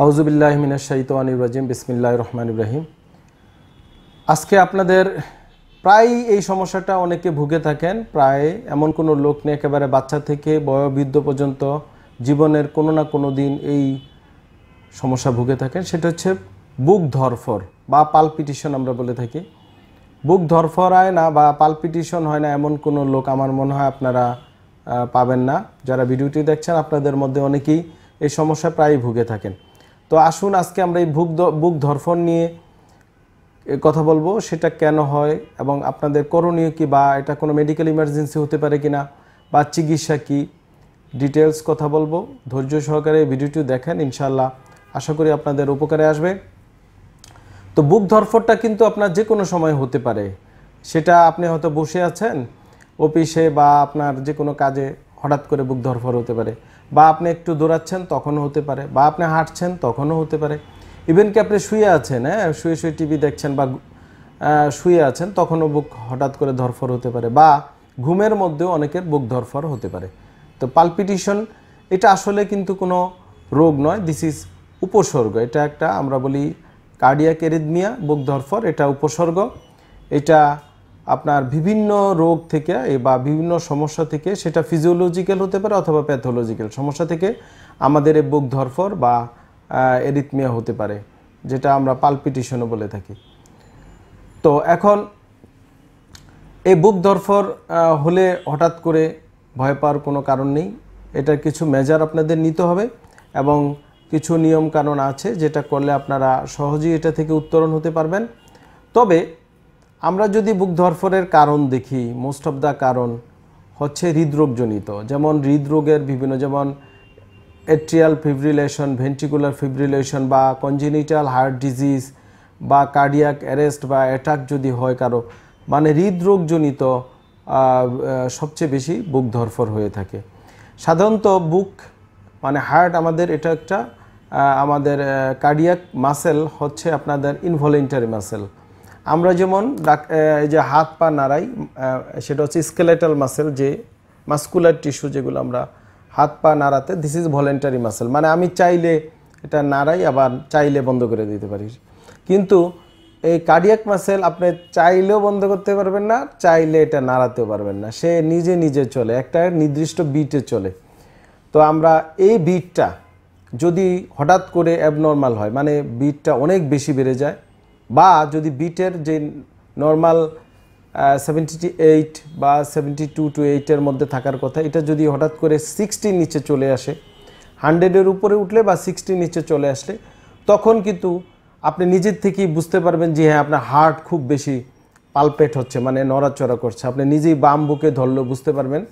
হাউজুবিল্লাহ মিনাশাইতান রাজিম বিসমিল্লাহ রহমান ইব্রাহিম আজকে আপনাদের প্রায় এই সমস্যাটা অনেকে ভুগে থাকেন প্রায় এমন কোনো লোক নেই একেবারে বাচ্চা থেকে বয়োবৃদ্ধ পর্যন্ত জীবনের কোনো না কোনো দিন এই সমস্যা ভুগে থাকেন সেটা হচ্ছে বুক ধরফর বা পালপিটিশন আমরা বলে থাকি বুক ধরফর হয় না বা পালপিটিশন হয় না এমন কোনো লোক আমার মনে হয় আপনারা পাবেন না যারা ভিডিওটি দেখছেন আপনাদের মধ্যে অনেকেই এই সমস্যা প্রায়ই ভুগে থাকেন তো আসুন আজকে আমরা এই বুক বুক ধর্ষণ নিয়ে কথা বলবো সেটা কেন হয় এবং আপনাদের করণীয় কি বা এটা কোনো মেডিকেল ইমার্জেন্সি হতে পারে কি না বা চিকিৎসা কি ডিটেলস কথা বলবো ধৈর্য সহকারে ভিডিওটি দেখেন ইনশাল্লাহ আশা করি আপনাদের উপকারে আসবে তো বুক ধরফরটা কিন্তু আপনার যে কোনো সময় হতে পারে সেটা আপনি হয়তো বসে আছেন অফিসে বা আপনার যে কোনো কাজে হঠাৎ করে বুক ধরফর হতে পারে বা আপনি একটু দৌড়াচ্ছেন তখনও হতে পারে বা আপনি হাঁটছেন তখনও হতে পারে ইভেন কি আপনি শুয়ে আছেন হ্যাঁ শুয়ে শুয়ে টিভি দেখছেন বা শুয়ে আছেন তখনও বুক হঠাৎ করে ধরফর হতে পারে বা ঘুমের মধ্যেও অনেকের বুক ধরফর হতে পারে তো পালপিটিশন এটা আসলে কিন্তু কোনো রোগ নয় দিস ইজ উপসর্গ এটা একটা আমরা বলি কার্ডিয়াক এরিদমিয়া বুক ধরফর এটা উপসর্গ এটা আপনার বিভিন্ন রোগ থেকে বা বিভিন্ন সমস্যা থেকে সেটা ফিজিওলজিক্যাল হতে পারে অথবা প্যাথোলজিক্যাল সমস্যা থেকে আমাদের এ বুক ধরফর বা এরিথমিয়া হতে পারে যেটা আমরা পালপিটিশনও বলে থাকি তো এখন এই বুক ধরফর হলে হঠাৎ করে ভয় পাওয়ার কোনো কারণ নেই এটার কিছু মেজার আপনাদের নিতে হবে এবং কিছু নিয়ম কানুন আছে যেটা করলে আপনারা সহজেই এটা থেকে উত্তরণ হতে পারবেন তবে আমরা যদি বুক ধরফরের কারণ দেখি মোস্ট অফ দ্য কারণ হচ্ছে হৃদরোগজনিত যেমন হৃদরোগের বিভিন্ন যেমন এট্রিয়াল ফিব্রিলেশন ভেন্টিকুলার ফিব্রিলেশন বা কনজিনিটাল হার্ট ডিজিজ বা কার্ডিয়াক অ্যারেস্ট বা অ্যাটাক যদি হয় কারো মানে হৃদরোগজনিত সবচেয়ে বেশি বুক ধরফর হয়ে থাকে সাধারণত বুক মানে হার্ট আমাদের এটা একটা আমাদের কার্ডিয়াক মাসেল হচ্ছে আপনাদের ইনভলেন্টারি মাসেল আমরা যেমন যে হাত পা নাড়াই সেটা হচ্ছে স্কেলেটাল মাসেল যে মাস্কুলার টিস্যু যেগুলো আমরা হাত পা নাড়াতে দিস ইজ ভলেন্টারি মাসেল মানে আমি চাইলে এটা নাড়াই আবার চাইলে বন্ধ করে দিতে পারি কিন্তু এই কার্ডিয়াক মাসেল আপনি চাইলেও বন্ধ করতে পারবেন না চাইলে এটা নাড়াতেও পারবেন না সে নিজে নিজে চলে একটা নির্দিষ্ট বিটে চলে তো আমরা এই বিটটা যদি হঠাৎ করে অ্যাবনর্মাল হয় মানে বিটটা অনেক বেশি বেড়ে যায় বা যদি বিটের যে নর্মাল সেভেন্টি এইট বা সেভেন্টি টু টু এইটের মধ্যে থাকার কথা এটা যদি হঠাৎ করে সিক্সটির নিচে চলে আসে হান্ড্রেডের উপরে উঠলে বা সিক্সটির নিচে চলে আসলে তখন কিন্তু আপনি নিজের থেকেই বুঝতে পারবেন যে হ্যাঁ আপনার হার্ট খুব বেশি পালপেট হচ্ছে মানে নড়াচড়া করছে আপনি নিজেই বাম বুকে ধরলে বুঝতে পারবেন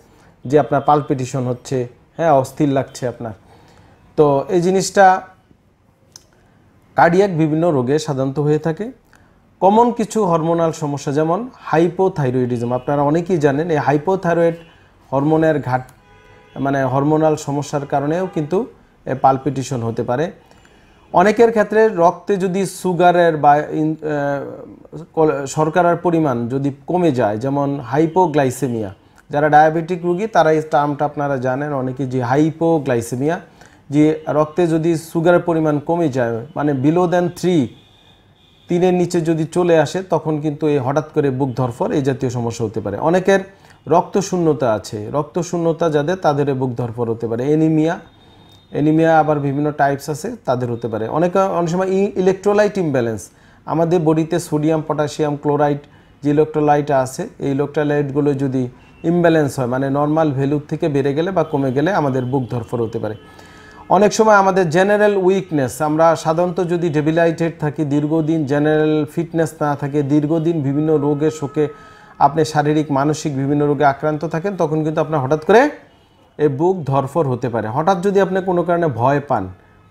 যে আপনার পালপিটিশন হচ্ছে হ্যাঁ অস্থির লাগছে আপনার তো এই জিনিসটা কার্ডিয়াক বিভিন্ন রোগে সাধারণত হয়ে থাকে কমন কিছু হরমোনাল সমস্যা যেমন হাইপোথাইরয়েডিজম আপনারা অনেকেই জানেন এই হাইপোথাইরয়েড হরমোনের ঘাট মানে হরমোনাল সমস্যার কারণেও কিন্তু পালপিটিশন হতে পারে অনেকের ক্ষেত্রে রক্তে যদি সুগারের বা শর্করার পরিমাণ যদি কমে যায় যেমন হাইপোগ্লাইসেমিয়া যারা ডায়াবেটিক রুগী তারা এই টার্মটা আপনারা জানেন অনেকে যে হাইপোগ্লাইসেমিয়া যে রক্তে যদি সুগারের পরিমাণ কমে যায় মানে বিলো দেন থ্রি তিনের নিচে যদি চলে আসে তখন কিন্তু এই হঠাৎ করে বুক ধরফর এই জাতীয় সমস্যা হতে পারে অনেকের রক্ত শূন্যতা আছে রক্ত শূন্যতা যাদের তাদের বুক ধরফর হতে পারে এনিমিয়া এনিমিয়া আবার বিভিন্ন টাইপস আছে তাদের হতে পারে অনেক অনেক সময় ইলেকট্রোলাইট ইমব্যালেন্স আমাদের বডিতে সোডিয়াম পটাশিয়াম ক্লোরাইড যে ইলেকট্রোলাইট আছে এই ইলেকট্রোলাইটগুলো যদি ইমব্যালেন্স হয় মানে নর্মাল ভ্যালুর থেকে বেড়ে গেলে বা কমে গেলে আমাদের বুক ধরফর হতে পারে অনেক সময় আমাদের জেনারেল উইকনেস আমরা সাধারণত যদি ডেবিলাইটেড থাকি দীর্ঘদিন জেনারেল ফিটনেস না থাকে দীর্ঘদিন বিভিন্ন রোগে শোকে আপনি শারীরিক মানসিক বিভিন্ন রোগে আক্রান্ত থাকেন তখন কিন্তু আপনার হঠাৎ করে এ বুক ধরফর হতে পারে হঠাৎ যদি আপনি কোনো কারণে ভয় পান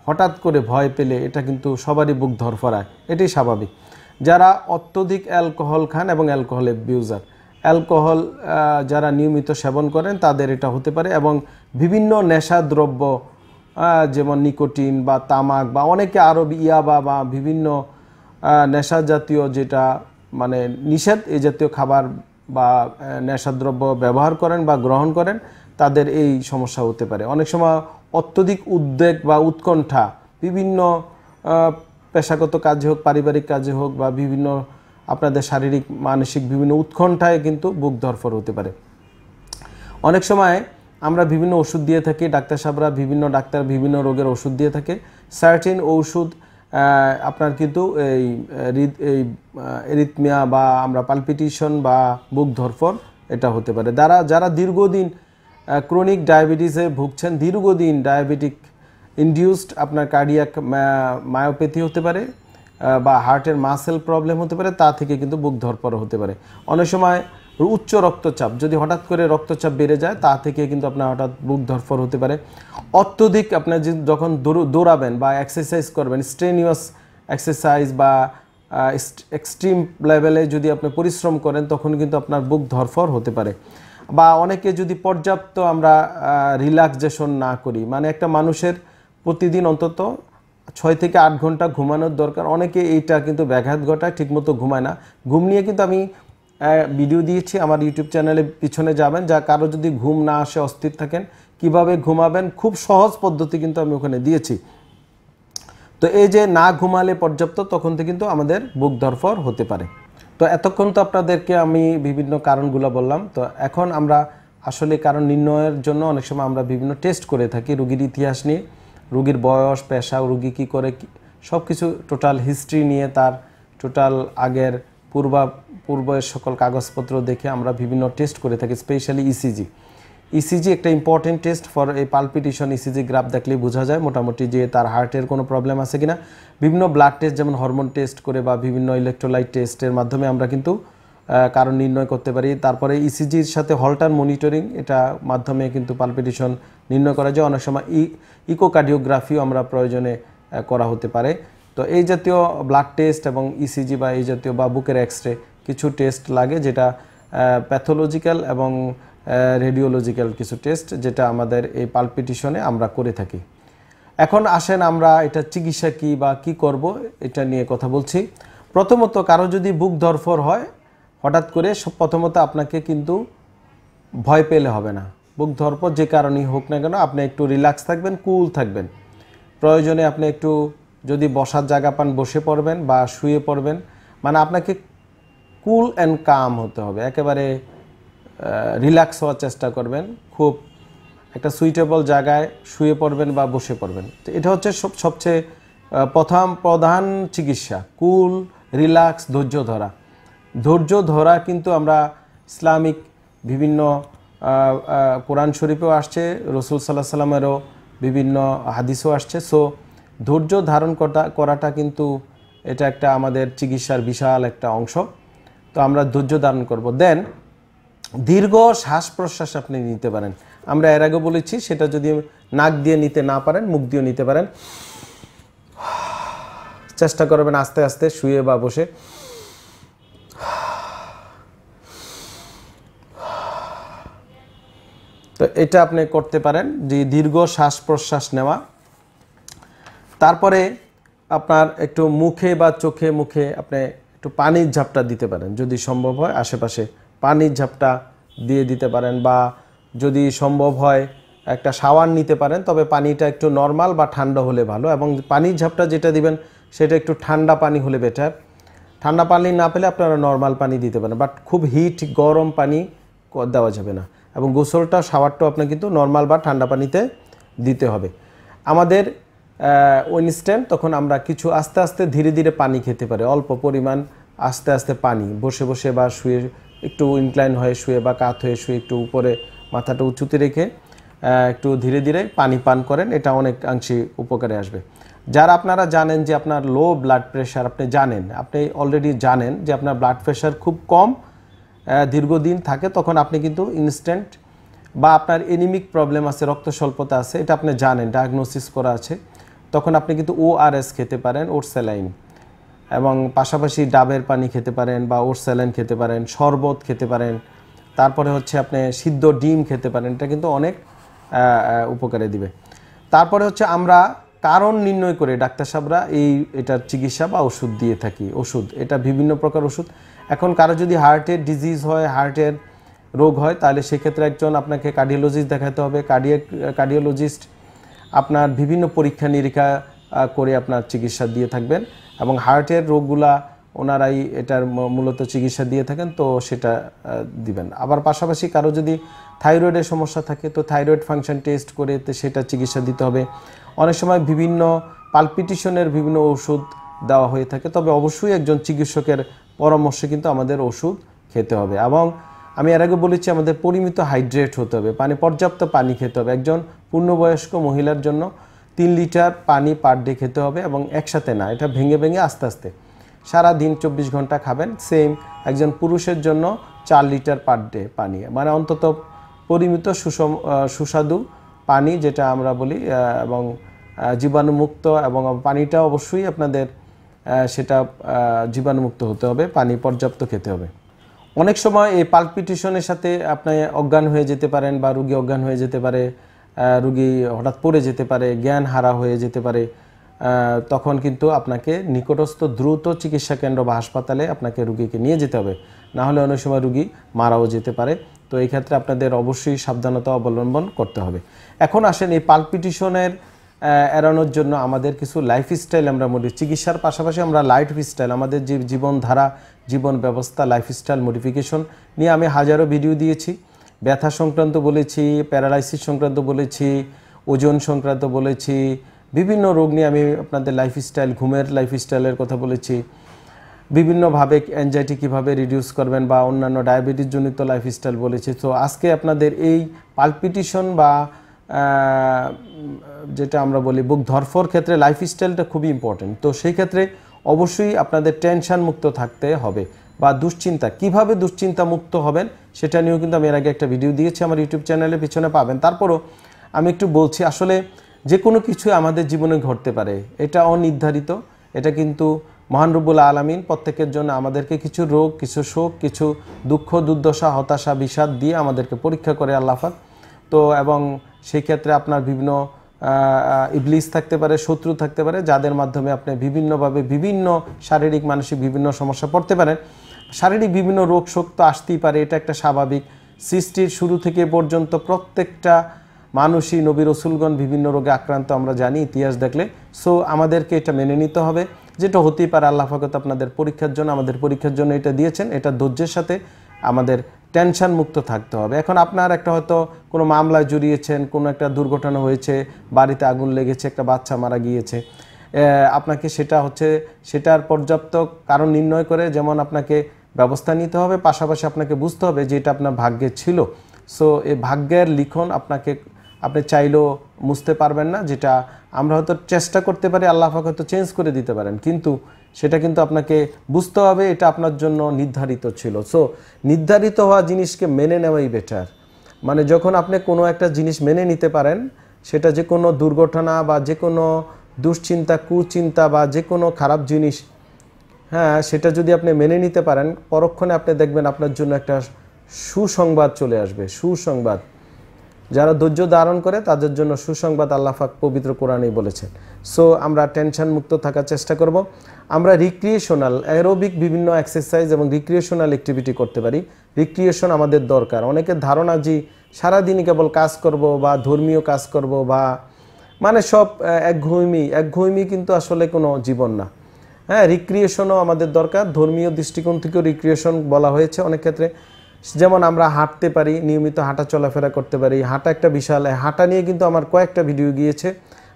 হঠাৎ করে ভয় পেলে এটা কিন্তু সবারই বুক ধরফরায় এটাই স্বাভাবিক যারা অত্যধিক অ্যালকোহল খান এবং অ্যালকোহল অ্যাবিউজার অ্যালকোহল যারা নিয়মিত সেবন করেন তাদের এটা হতে পারে এবং বিভিন্ন নেশাদ্রব্য যেমন নিকোটিন বা তামাক বা অনেকে আরও ইয়াবা বা বিভিন্ন নেশা জাতীয় যেটা মানে নিষেধ এই জাতীয় খাবার বা নেশাদ্রব্য ব্যবহার করেন বা গ্রহণ করেন তাদের এই সমস্যা হতে পারে অনেক সময় অত্যধিক উদ্বেগ বা উৎকণ্ঠা বিভিন্ন পেশাগত কাজে হোক পারিবারিক কাজে হোক বা বিভিন্ন আপনাদের শারীরিক মানসিক বিভিন্ন উৎকণ্ঠায় কিন্তু বুক ধরফর হতে পারে অনেক সময় আমরা বিভিন্ন ওষুধ দিয়ে থাকি ডাক্তার সাহেবরা বিভিন্ন ডাক্তার বিভিন্ন রোগের ওষুধ দিয়ে থাকে সার্টিন ঔষধ আপনার কিন্তু এই এই রিতমিয়া বা আমরা পালপিটিশন বা বুক ধরফর এটা হতে পারে যারা যারা দীর্ঘদিন ক্রনিক ডায়াবেটিসে ভুগছেন দীর্ঘদিন ডায়াবেটিক ইন্ডিউসড আপনার কার্ডিয়াক মায়োপ্যাথি হতে পারে বা হার্টের মাসেল প্রবলেম হতে পারে তা থেকে কিন্তু বুক ধরপর হতে পারে অনেক সময় উচ্চ রক্তচাপ যদি হঠাৎ করে রক্তচাপ বেড়ে যায় তা থেকে কিন্তু আপনার হঠাৎ বুক ধরফর হতে পারে অত্যধিক আপনার যখন দৌড়াবেন বা এক্সারসাইজ করবেন স্ট্রেনিয়াস এক্সারসাইজ বা এক্সট্রিম লেভেলে যদি আপনি পরিশ্রম করেন তখন কিন্তু আপনার বুক ধরফর হতে পারে বা অনেকে যদি পর্যাপ্ত আমরা রিল্যাক্সেশন না করি মানে একটা মানুষের প্রতিদিন অন্তত ছয় থেকে আট ঘন্টা ঘুমানোর দরকার অনেকে এইটা কিন্তু ব্যাঘাত ঘটায় ঠিকমতো ঘুমায় না ঘুম নিয়ে কিন্তু আমি ভিডিও দিয়েছি আমার ইউটিউব চ্যানেলে পিছনে যাবেন যা কারো যদি ঘুম না আসে অস্থির থাকেন কিভাবে ঘুমাবেন খুব সহজ পদ্ধতি কিন্তু আমি ওখানে দিয়েছি তো এই যে না ঘুমালে পর্যাপ্ত তখন থেকে কিন্তু আমাদের বুক ধরফর হতে পারে তো এতক্ষণ তো আপনাদেরকে আমি বিভিন্ন কারণগুলো বললাম তো এখন আমরা আসলে কারণ নির্ণয়ের জন্য অনেক সময় আমরা বিভিন্ন টেস্ট করে থাকি রুগীর ইতিহাস নিয়ে রুগীর বয়স পেশা রুগী কী করে সব কিছু টোটাল হিস্ট্রি নিয়ে তার টোটাল আগের পূর্বা পূর্বের সকল কাগজপত্র দেখে আমরা বিভিন্ন টেস্ট করে থাকি স্পেশালি ইসিজি ইসিজি একটা ইম্পর্টেন্ট টেস্ট ফর এই পালপিটিশন ইসিজি গ্রাফ দেখলেই বোঝা যায় মোটামুটি যে তার হার্টের কোনো প্রবলেম আছে কিনা বিভিন্ন ব্লাড টেস্ট যেমন হরমোন টেস্ট করে বা বিভিন্ন ইলেকট্রোলাইট টেস্টের মাধ্যমে আমরা কিন্তু কারণ নির্ণয় করতে পারি তারপরে ইসিজির e সাথে হলটার মনিটরিং এটা মাধ্যমে কিন্তু পালপিটিশন নির্ণয় করা যায় অনেক সময় ই ইকোকার্ডিওগ্রাফিও আমরা প্রয়োজনে করা হতে পারে তো এই জাতীয় ব্লাড টেস্ট এবং ইসিজি e বা এই জাতীয় বা বুকের এক্স রে কিছু টেস্ট লাগে যেটা প্যাথোলজিক্যাল এবং রেডিওলজিক্যাল কিছু টেস্ট যেটা আমাদের এই পালপিটিশনে আমরা করে থাকি এখন আসেন আমরা এটা চিকিৎসা কি বা কি করব এটা নিয়ে কথা বলছি প্রথমত কারো যদি বুক ধরফর হয় হঠাৎ করে প্রথমত আপনাকে কিন্তু ভয় পেলে হবে না বুক ধরফর যে কারণেই হোক না কেন আপনি একটু রিল্যাক্স থাকবেন কুল থাকবেন প্রয়োজনে আপনি একটু যদি বসার জায়গা পান বসে পড়বেন বা শুয়ে পড়বেন মানে আপনাকে কুল অ্যান্ড কাম হতে হবে একেবারে রিল্যাক্স হওয়ার চেষ্টা করবেন খুব একটা সুইটেবল জায়গায় শুয়ে পড়বেন বা বসে পড়বেন তো এটা হচ্ছে সব সবচেয়ে প্রথম প্রধান চিকিৎসা কুল রিল্যাক্স ধৈর্য ধরা ধৈর্য ধরা কিন্তু আমরা ইসলামিক বিভিন্ন কোরআন শরীফেও আসছে রসুল সাল্লাহ সাল্লামেরও বিভিন্ন হাদিসও আসছে সো ধৈর্য ধারণ করাটা কিন্তু এটা একটা আমাদের চিকিৎসার বিশাল একটা অংশ তো আমরা ধৈর্য ধারণ করব দেন দীর্ঘ শ্বাস প্রশ্বাস আপনি নিতে পারেন আমরা এর আগে বলেছি সেটা যদি নাক দিয়ে নিতে না পারেন মুখ দিয়েও নিতে পারেন চেষ্টা করবেন আস্তে আস্তে শুয়ে বা বসে তো এটা আপনি করতে পারেন যে দীর্ঘ শ্বাস প্রশ্বাস নেওয়া তারপরে আপনার একটু মুখে বা চোখে মুখে আপনি একটু পানির ঝাপটা দিতে পারেন যদি সম্ভব হয় আশেপাশে পানির ঝাপটা দিয়ে দিতে পারেন বা যদি সম্ভব হয় একটা শাওয়ার নিতে পারেন তবে পানিটা একটু নর্মাল বা ঠান্ডা হলে ভালো এবং পানির ঝাপটা যেটা দিবেন সেটা একটু ঠান্ডা পানি হলে বেটার ঠান্ডা পানি না পেলে আপনারা নর্মাল পানি দিতে পারেন বাট খুব হিট গরম পানি দেওয়া যাবে না এবং গোসলটা সাওয়ারটাও আপনার কিন্তু নর্মাল বা ঠান্ডা পানিতে দিতে হবে আমাদের ইনস্ট্যান্ট তখন আমরা কিছু আস্তে আস্তে ধীরে ধীরে পানি খেতে পারি অল্প পরিমাণ আস্তে আস্তে পানি বসে বসে বা শুয়ে একটু ইনক্লাইন হয়ে শুয়ে বা কাত হয়ে শুয়ে একটু উপরে মাথাটা উঁচুতে রেখে একটু ধীরে ধীরে পানি পান করেন এটা অনেকাংশে উপকারে আসবে যারা আপনারা জানেন যে আপনার লো ব্লাড প্রেশার আপনি জানেন আপনি অলরেডি জানেন যে আপনার ব্লাড প্রেশার খুব কম দীর্ঘদিন থাকে তখন আপনি কিন্তু ইনস্ট্যান্ট বা আপনার এনিমিক প্রবলেম আছে রক্ত স্বল্পতা আছে এটা আপনি জানেন ডায়াগনোসিস করা আছে তখন আপনি কিন্তু ওআরএস খেতে পারেন ওর স্যালাইন এবং পাশাপাশি ডাবের পানি খেতে পারেন বা ওর স্যালাইন খেতে পারেন শরবত খেতে পারেন তারপরে হচ্ছে আপনি সিদ্ধ ডিম খেতে পারেন এটা কিন্তু অনেক উপকারে দিবে তারপরে হচ্ছে আমরা কারণ নির্ণয় করে ডাক্তার সাহেবরা এই এটার চিকিৎসা বা ওষুধ দিয়ে থাকি ওষুধ এটা বিভিন্ন প্রকার ওষুধ এখন কারো যদি হার্টের ডিজিজ হয় হার্টের রোগ হয় তাহলে সেক্ষেত্রে একজন আপনাকে কার্ডিওলজিস্ট দেখাতে হবে কার্ডিয়াক কার্ডিওলজিস্ট আপনার বিভিন্ন পরীক্ষা নিরীক্ষা করে আপনার চিকিৎসা দিয়ে থাকবেন এবং হার্টের রোগগুলা ওনারাই এটার মূলত চিকিৎসা দিয়ে থাকেন তো সেটা দিবেন আবার পাশাপাশি কারো যদি থাইরয়েডের সমস্যা থাকে তো থাইরয়েড ফাংশন টেস্ট করে সেটা চিকিৎসা দিতে হবে অনেক সময় বিভিন্ন পালপিটিশনের বিভিন্ন ওষুধ দেওয়া হয়ে থাকে তবে অবশ্যই একজন চিকিৎসকের পরামর্শে কিন্তু আমাদের ওষুধ খেতে হবে এবং আমি এর আগে বলেছি আমাদের পরিমিত হাইড্রেট হতে হবে পানি পর্যাপ্ত পানি খেতে হবে একজন পূর্ণবয়স্ক মহিলার জন্য তিন লিটার পানি পার ডে খেতে হবে এবং একসাথে না এটা ভেঙে ভেঙে আস্তে আস্তে সারা দিন চব্বিশ ঘন্টা খাবেন সেম একজন পুরুষের জন্য চার লিটার পার ডে পানি মানে অন্তত পরিমিত সুষম সুস্বাদু পানি যেটা আমরা বলি এবং জীবাণুমুক্ত এবং পানিটা অবশ্যই আপনাদের সেটা জীবাণুমুক্ত হতে হবে পানি পর্যাপ্ত খেতে হবে অনেক সময় এই পালপিটিশনের সাথে আপনি অজ্ঞান হয়ে যেতে পারেন বা রুগী অজ্ঞান হয়ে যেতে পারে রুগী হঠাৎ পড়ে যেতে পারে জ্ঞান হারা হয়ে যেতে পারে তখন কিন্তু আপনাকে নিকটস্থ দ্রুত চিকিৎসা কেন্দ্র বা হাসপাতালে আপনাকে রুগীকে নিয়ে যেতে হবে না হলে অনেক সময় রুগী মারাও যেতে পারে তো এই ক্ষেত্রে আপনাদের অবশ্যই সাবধানতা অবলম্বন করতে হবে এখন আসেন এই পালপিটিশনের এড়ানোর জন্য আমাদের কিছু লাইফস্টাইল আমরা মনে চিকিৎসার পাশাপাশি আমরা লাইফস্টাইল আমাদের যে জীবনধারা জীবন ব্যবস্থা লাইফস্টাইল মডিফিকেশন নিয়ে আমি হাজারো ভিডিও দিয়েছি ব্যথা সংক্রান্ত বলেছি প্যারালাইসিস সংক্রান্ত বলেছি ওজন সংক্রান্ত বলেছি বিভিন্ন রোগ নিয়ে আমি আপনাদের লাইফস্টাইল ঘুমের লাইফস্টাইলের কথা বলেছি বিভিন্নভাবে অ্যাংজাইটি কীভাবে রিডিউস করবেন বা অন্যান্য ডায়াবেটিসজনিত লাইফস্টাইল বলেছি তো আজকে আপনাদের এই পালপিটিশন বা যেটা আমরা বলি বুক ধরফর ক্ষেত্রে লাইফস্টাইলটা খুবই ইম্পর্টেন্ট তো সেই ক্ষেত্রে অবশ্যই আপনাদের টেনশান মুক্ত থাকতে হবে বা দুশ্চিন্তা কিভাবে দুশ্চিন্তা মুক্ত হবেন সেটা নিয়েও কিন্তু আমি এর আগে একটা ভিডিও দিয়েছি আমার ইউটিউব চ্যানেলে পিছনে পাবেন তারপরও আমি একটু বলছি আসলে যে কোনো কিছু আমাদের জীবনে ঘটতে পারে এটা অনির্ধারিত এটা কিন্তু মহানরবুল আলমিন প্রত্যেকের জন্য আমাদেরকে কিছু রোগ কিছু শোক কিছু দুঃখ দুর্দশা হতাশা বিষাদ দিয়ে আমাদেরকে পরীক্ষা করে আল্লাহাক তো এবং সেই ক্ষেত্রে আপনার বিভিন্ন ইবলিস থাকতে পারে শত্রু থাকতে পারে যাদের মাধ্যমে আপনি বিভিন্নভাবে বিভিন্ন শারীরিক মানসিক বিভিন্ন সমস্যা পড়তে পারেন শারীরিক বিভিন্ন রোগ শোক তো আসতেই পারে এটা একটা স্বাভাবিক সৃষ্টির শুরু থেকে পর্যন্ত প্রত্যেকটা মানুষই নবী রসুলগণ বিভিন্ন রোগে আক্রান্ত আমরা জানি ইতিহাস দেখলে সো আমাদেরকে এটা মেনে নিতে হবে যেটা হতেই পারে আল্লাহ ফাকত আপনাদের পরীক্ষার জন্য আমাদের পরীক্ষার জন্য এটা দিয়েছেন এটা ধৈর্যের সাথে আমাদের টেনশন মুক্ত থাকতে হবে এখন আপনার একটা হয়তো কোনো মামলায় জড়িয়েছেন কোনো একটা দুর্ঘটনা হয়েছে বাড়িতে আগুন লেগেছে একটা বাচ্চা মারা গিয়েছে আপনাকে সেটা হচ্ছে সেটার পর্যাপ্ত কারণ নির্ণয় করে যেমন আপনাকে ব্যবস্থা নিতে হবে পাশাপাশি আপনাকে বুঝতে হবে যে এটা আপনার ভাগ্যে ছিল সো এই ভাগ্যের লিখন আপনাকে আপনি চাইলেও মুছতে পারবেন না যেটা আমরা হয়তো চেষ্টা করতে পারি আল্লাহ হয়তো চেঞ্জ করে দিতে পারেন কিন্তু সেটা কিন্তু আপনাকে বুঝতে হবে এটা আপনার জন্য নির্ধারিত ছিল সো নির্ধারিত হওয়া জিনিসকে মেনে নেওয়াই বেটার মানে যখন আপনি কোনো একটা জিনিস মেনে নিতে পারেন সেটা যে কোনো দুর্ঘটনা বা যে কোনো দুশ্চিন্তা কুচিন্তা বা যে কোনো খারাপ জিনিস হ্যাঁ সেটা যদি আপনি মেনে নিতে পারেন পরক্ষণে আপনি দেখবেন আপনার জন্য একটা সুসংবাদ চলে আসবে সুসংবাদ যারা ধৈর্য ধারণ করে তাদের জন্য সুসংবাদ আল্লাহাক পবিত্র কোরআনেই বলেছেন সো আমরা টেনশন মুক্ত থাকার চেষ্টা করব আমরা রিক্রিয়েশনাল অ্যারোবিক বিভিন্ন এক্সারসাইজ এবং রিক্রিয়েশনাল অ্যাক্টিভিটি করতে পারি রিক্রিয়েশন আমাদের দরকার অনেকের ধারণা যে সারাদিনই কেবল কাজ করব বা ধর্মীয় কাজ করব বা মানে সব একঘুমি একঘুমি কিন্তু আসলে কোনো জীবন না হ্যাঁ রিক্রিয়েশনও আমাদের দরকার ধর্মীয় দৃষ্টিকোণ থেকেও রিক্রিয়েশন বলা হয়েছে অনেক ক্ষেত্রে যেমন আমরা হাঁটতে পারি নিয়মিত হাঁটা চলাফেরা করতে পারি হাঁটা একটা বিশাল হাঁটা নিয়ে কিন্তু আমার কয়েকটা ভিডিও গিয়েছে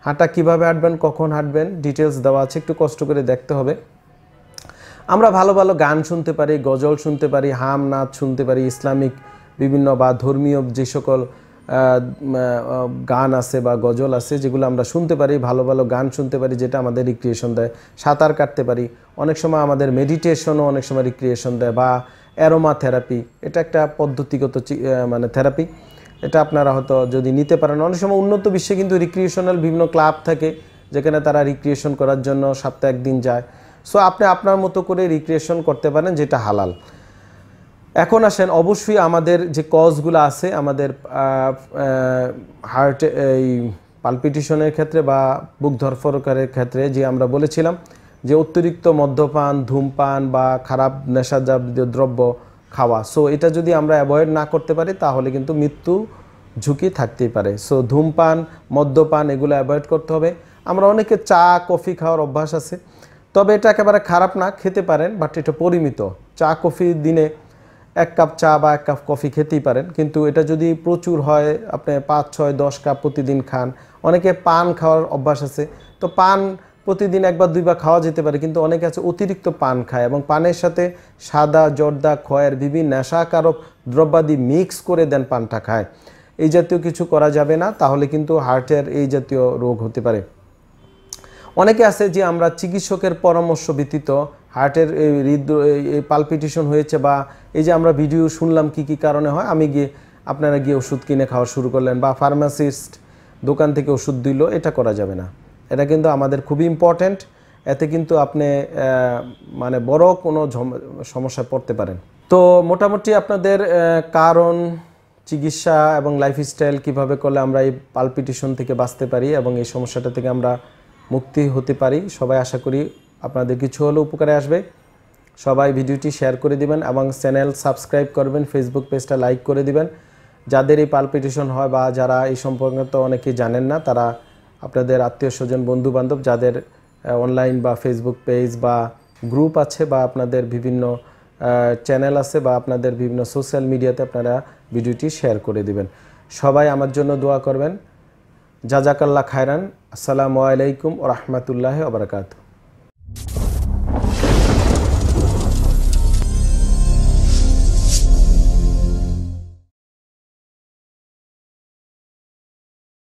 হাঁটা কিভাবে হাঁটবেন কখন হাঁটবেন ডিটেলস দেওয়া আছে একটু কষ্ট করে দেখতে হবে আমরা ভালো ভালো গান শুনতে পারি গজল শুনতে পারি হাম নাচ শুনতে পারি ইসলামিক বিভিন্ন বা ধর্মীয় যে সকল গান আছে বা গজল আছে যেগুলো আমরা শুনতে পারি ভালো ভালো গান শুনতে পারি যেটা আমাদের রিক্রিয়েশন দেয় সাঁতার কাটতে পারি অনেক সময় আমাদের মেডিটেশনও অনেক সময় রিক্রিয়েশন দেয় বা অ্যারোমা থেরাপি এটা একটা পদ্ধতিগত মানে থেরাপি এটা আপনারা হয়তো যদি নিতে পারেন অনেক সময় উন্নত বিশ্বে কিন্তু রিক্রিয়েশনাল বিভিন্ন ক্লাব থাকে যেখানে তারা রিক্রিয়েশন করার জন্য সপ্তাহে একদিন যায় সো আপনি আপনার মতো করে রিক্রিয়েশন করতে পারেন যেটা হালাল এখন আসেন অবশ্যই আমাদের যে কজগুলো আছে আমাদের হার্ট এই পালপিটিশনের ক্ষেত্রে বা বুক ধরফরকারের ক্ষেত্রে যে আমরা বলেছিলাম যে অতিরিক্ত মদ্যপান ধূমপান বা খারাপ নেশা দ্রব্য খাওয়া সো এটা যদি আমরা অ্যাভয়েড না করতে পারি তাহলে কিন্তু মৃত্যু ঝুঁকি থাকতেই পারে সো ধূমপান মদ্যপান এগুলো অ্যাভয়েড করতে হবে আমরা অনেকে চা কফি খাওয়ার অভ্যাস আছে তবে এটা একেবারে খারাপ না খেতে পারেন বাট এটা পরিমিত চা কফি দিনে এক কাপ চা বা এক কাপ কফি খেতেই পারেন কিন্তু এটা যদি প্রচুর হয় আপনি পাঁচ ছয় দশ কাপ প্রতিদিন খান অনেকে পান খাওয়ার অভ্যাস আছে তো পান প্রতিদিন একবার দুইবার খাওয়া যেতে পারে কিন্তু অনেকে আছে অতিরিক্ত পান খায় এবং পানের সাথে সাদা জর্দা খয়ের বিভিন্ন নেশাকারক দ্রব্যাদি মিক্স করে দেন পানটা খায় এই জাতীয় কিছু করা যাবে না তাহলে কিন্তু হার্টের এই জাতীয় রোগ হতে পারে অনেকে আছে যে আমরা চিকিৎসকের পরামর্শ ব্যতীত হার্টের এই হৃদ পালপিটেশন হয়েছে বা এই যে আমরা ভিডিও শুনলাম কি কি কারণে হয় আমি গিয়ে আপনারা গিয়ে ওষুধ কিনে খাওয়া শুরু করলেন বা ফার্মাসিস্ট দোকান থেকে ওষুধ দিল এটা করা যাবে না এটা কিন্তু আমাদের খুবই ইম্পর্ট্যান্ট এতে কিন্তু আপনি মানে বড় কোনো সমস্যা পড়তে পারেন তো মোটামুটি আপনাদের কারণ চিকিৎসা এবং লাইফস্টাইল কিভাবে করলে আমরা এই পালপিটিশন থেকে বাঁচতে পারি এবং এই সমস্যাটা থেকে আমরা মুক্তি হতে পারি সবাই আশা করি আপনাদের কিছু হলেও উপকারে আসবে সবাই ভিডিওটি শেয়ার করে দিবেন এবং চ্যানেল সাবস্ক্রাইব করবেন ফেসবুক পেজটা লাইক করে দিবেন যাদের এই পালপিটিশন হয় বা যারা এই সম্পর্কে তো অনেকেই জানেন না তারা আপনাদের আত্মীয় স্বজন বন্ধুবান্ধব যাদের অনলাইন বা ফেসবুক পেজ বা গ্রুপ আছে বা আপনাদের বিভিন্ন চ্যানেল আছে বা আপনাদের বিভিন্ন সোশ্যাল মিডিয়াতে আপনারা ভিডিওটি শেয়ার করে দিবেন সবাই আমার জন্য দোয়া করবেন জাজাকাল্লা খায়রান আসসালামু আলাইকুম ও রহমতুল্লাহ আবরকাত